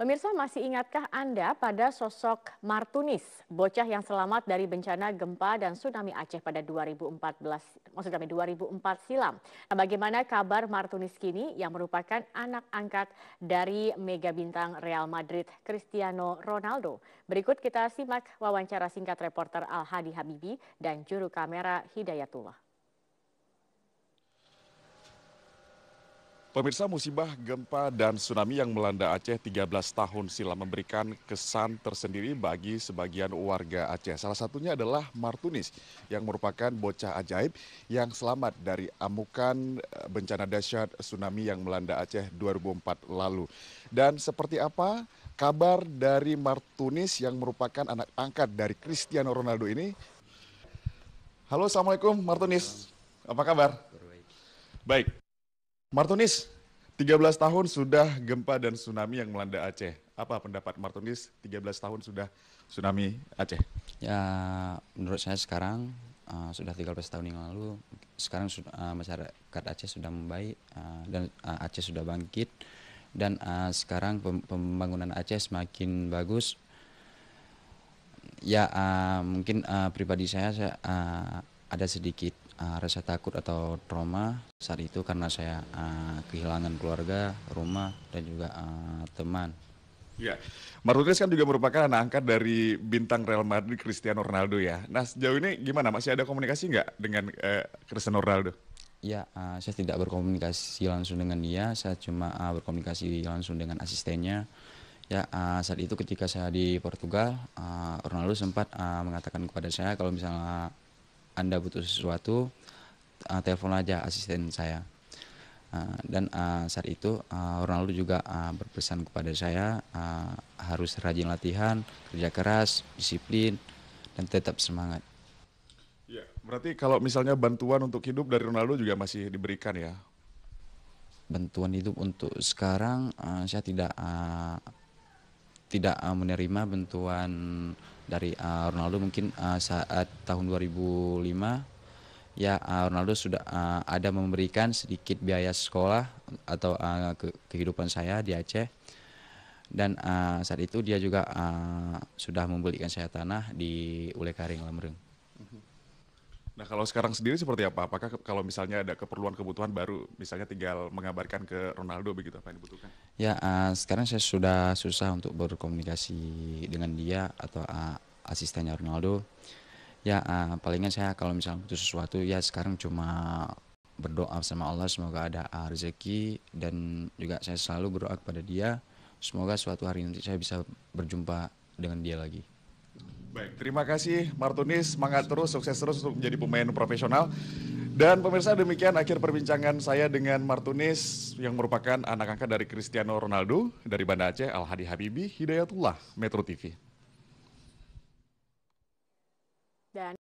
Pemirsa masih ingatkah Anda pada sosok Martunis, bocah yang selamat dari bencana gempa dan tsunami Aceh pada 2014, maksud kami 2004 silam. Nah, bagaimana kabar Martunis kini yang merupakan anak angkat dari mega bintang Real Madrid Cristiano Ronaldo? Berikut kita simak wawancara singkat reporter Al Hadi Habibi dan juru kamera Hidayatullah. Pemirsa musibah gempa dan tsunami yang melanda Aceh 13 tahun silam memberikan kesan tersendiri bagi sebagian warga Aceh. Salah satunya adalah Martunis yang merupakan bocah ajaib yang selamat dari amukan eh, bencana dahsyat tsunami yang melanda Aceh 2004 lalu. Dan seperti apa kabar dari Martunis yang merupakan anak angkat dari Cristiano Ronaldo ini? Halo, Assalamualaikum Martunis. Apa kabar? Baik, Martonis, 13 tahun sudah gempa dan tsunami yang melanda Aceh. Apa pendapat Martonis 13 tahun sudah tsunami Aceh? Ya, menurut saya sekarang uh, sudah 13 tahun yang lalu, sekarang uh, masyarakat Aceh sudah membaik uh, dan uh, Aceh sudah bangkit dan uh, sekarang pembangunan Aceh semakin bagus. Ya, uh, mungkin uh, pribadi saya, saya uh, ada sedikit uh, rasa takut atau trauma saat itu karena saya uh, kehilangan keluarga, rumah, dan juga uh, teman. Ya, Martinez kan juga merupakan anak angkat dari bintang Real Madrid Cristiano Ronaldo ya. Nah sejauh ini gimana? Masih ada komunikasi nggak dengan uh, Cristiano Ronaldo? Ya, uh, saya tidak berkomunikasi langsung dengan dia. Saya cuma uh, berkomunikasi langsung dengan asistennya. Ya, uh, saat itu ketika saya di Portugal, uh, Ronaldo sempat uh, mengatakan kepada saya kalau misalnya anda butuh sesuatu, uh, telepon aja asisten saya. Uh, dan uh, saat itu uh, Ronaldo juga uh, berpesan kepada saya uh, harus rajin latihan, kerja keras, disiplin, dan tetap semangat. Ya, berarti kalau misalnya bantuan untuk hidup dari Ronaldo juga masih diberikan ya? Bantuan hidup untuk sekarang uh, saya tidak uh, tidak uh, menerima bentuan dari uh, Ronaldo mungkin uh, saat tahun 2005 ya uh, Ronaldo sudah uh, ada memberikan sedikit biaya sekolah atau uh, ke kehidupan saya di Aceh dan uh, saat itu dia juga uh, sudah membelikan saya tanah di Ulekaring Lamreng. Nah kalau sekarang sendiri seperti apa? Apakah kalau misalnya ada keperluan kebutuhan baru, misalnya tinggal mengabarkan ke Ronaldo begitu apa yang dibutuhkan? Ya, uh, sekarang saya sudah susah untuk berkomunikasi dengan dia atau uh, asistennya Ronaldo. Ya, uh, eh, palingan saya kalau misalnya butuh sesuatu ya sekarang cuma berdoa sama Allah semoga ada uh, rezeki dan juga saya selalu berdoa kepada dia semoga suatu hari nanti saya bisa berjumpa dengan dia lagi. Baik, terima kasih Martunis, semangat terus, sukses terus untuk menjadi pemain profesional. Dan pemirsa demikian akhir perbincangan saya dengan Martunis yang merupakan anak angkat dari Cristiano Ronaldo dari Banda Aceh Al Hadi Habibi Hidayatullah Metro TV. Dan